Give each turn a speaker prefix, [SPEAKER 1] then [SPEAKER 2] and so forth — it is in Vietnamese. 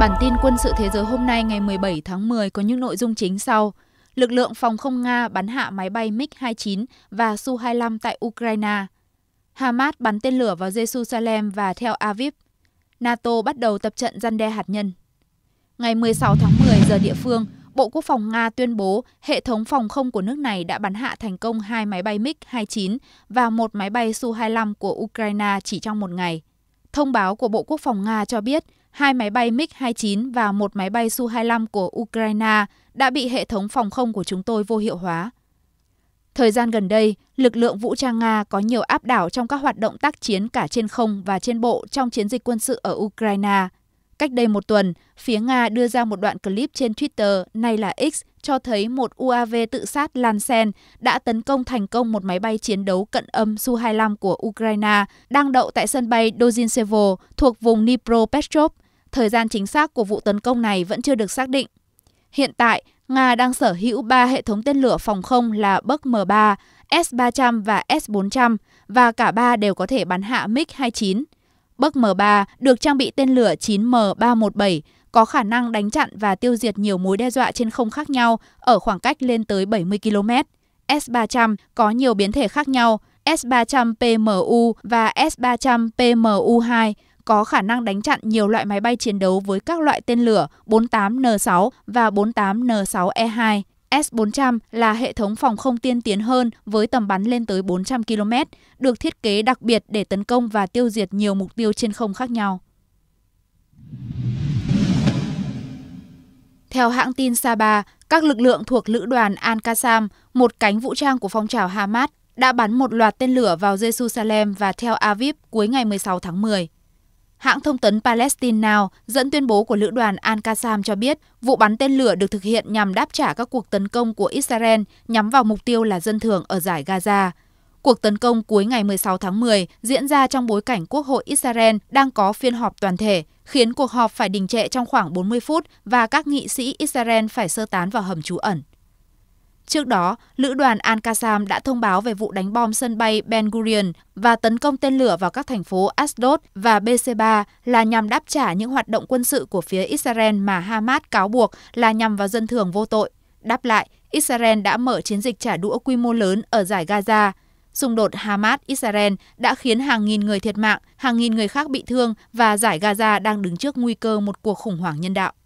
[SPEAKER 1] Bản tin quân sự thế giới hôm nay ngày 17 tháng 10 có những nội dung chính sau. Lực lượng phòng không Nga bắn hạ máy bay MiG-29 và Su-25 tại Ukraine. Hamas bắn tên lửa vào Jerusalem và theo Aviv. NATO bắt đầu tập trận răn đe hạt nhân. Ngày 16 tháng 10 giờ địa phương, Bộ Quốc phòng Nga tuyên bố hệ thống phòng không của nước này đã bắn hạ thành công hai máy bay MiG-29 và một máy bay Su-25 của Ukraine chỉ trong một ngày. Thông báo của Bộ Quốc phòng Nga cho biết hai máy bay MiG-29 và một máy bay Su-25 của Ukraine đã bị hệ thống phòng không của chúng tôi vô hiệu hóa. Thời gian gần đây, lực lượng vũ trang Nga có nhiều áp đảo trong các hoạt động tác chiến cả trên không và trên bộ trong chiến dịch quân sự ở Ukraine. Cách đây một tuần, phía Nga đưa ra một đoạn clip trên Twitter, nay là X, cho thấy một UAV tự sát Lansen đã tấn công thành công một máy bay chiến đấu cận âm Su-25 của Ukraine đang đậu tại sân bay Dozinsevo thuộc vùng Dnipropetrovsk, Thời gian chính xác của vụ tấn công này vẫn chưa được xác định. Hiện tại, Nga đang sở hữu 3 hệ thống tên lửa phòng không là Buk M3, S-300 và S-400 và cả ba đều có thể bắn hạ MiG-29. Buk M3 được trang bị tên lửa 9M317 có khả năng đánh chặn và tiêu diệt nhiều mối đe dọa trên không khác nhau ở khoảng cách lên tới 70 km. S-300 có nhiều biến thể khác nhau, S-300 PMU và S-300 PMU2 có khả năng đánh chặn nhiều loại máy bay chiến đấu với các loại tên lửa 48N6 và 48N6E2. S-400 e là hệ thống phòng không tiên tiến hơn với tầm bắn lên tới 400 km, được thiết kế đặc biệt để tấn công và tiêu diệt nhiều mục tiêu trên không khác nhau. Theo hãng tin Saba, các lực lượng thuộc lữ đoàn Al-Qassam, một cánh vũ trang của phong trào Hamas, đã bắn một loạt tên lửa vào Jerusalem và Tel Aviv cuối ngày 16 tháng 10. Hãng thông tấn Palestine Now dẫn tuyên bố của lữ đoàn Al-Qassam cho biết vụ bắn tên lửa được thực hiện nhằm đáp trả các cuộc tấn công của Israel nhắm vào mục tiêu là dân thường ở giải Gaza. Cuộc tấn công cuối ngày 16 tháng 10 diễn ra trong bối cảnh Quốc hội Israel đang có phiên họp toàn thể, khiến cuộc họp phải đình trệ trong khoảng 40 phút và các nghị sĩ Israel phải sơ tán vào hầm trú ẩn. Trước đó, lữ đoàn Al-Qassam đã thông báo về vụ đánh bom sân bay Ben Gurion và tấn công tên lửa vào các thành phố Ashdod và BC3 là nhằm đáp trả những hoạt động quân sự của phía Israel mà Hamas cáo buộc là nhằm vào dân thường vô tội. Đáp lại, Israel đã mở chiến dịch trả đũa quy mô lớn ở giải Gaza. Xung đột Hamas-Israel đã khiến hàng nghìn người thiệt mạng, hàng nghìn người khác bị thương và giải Gaza đang đứng trước nguy cơ một cuộc khủng hoảng nhân đạo.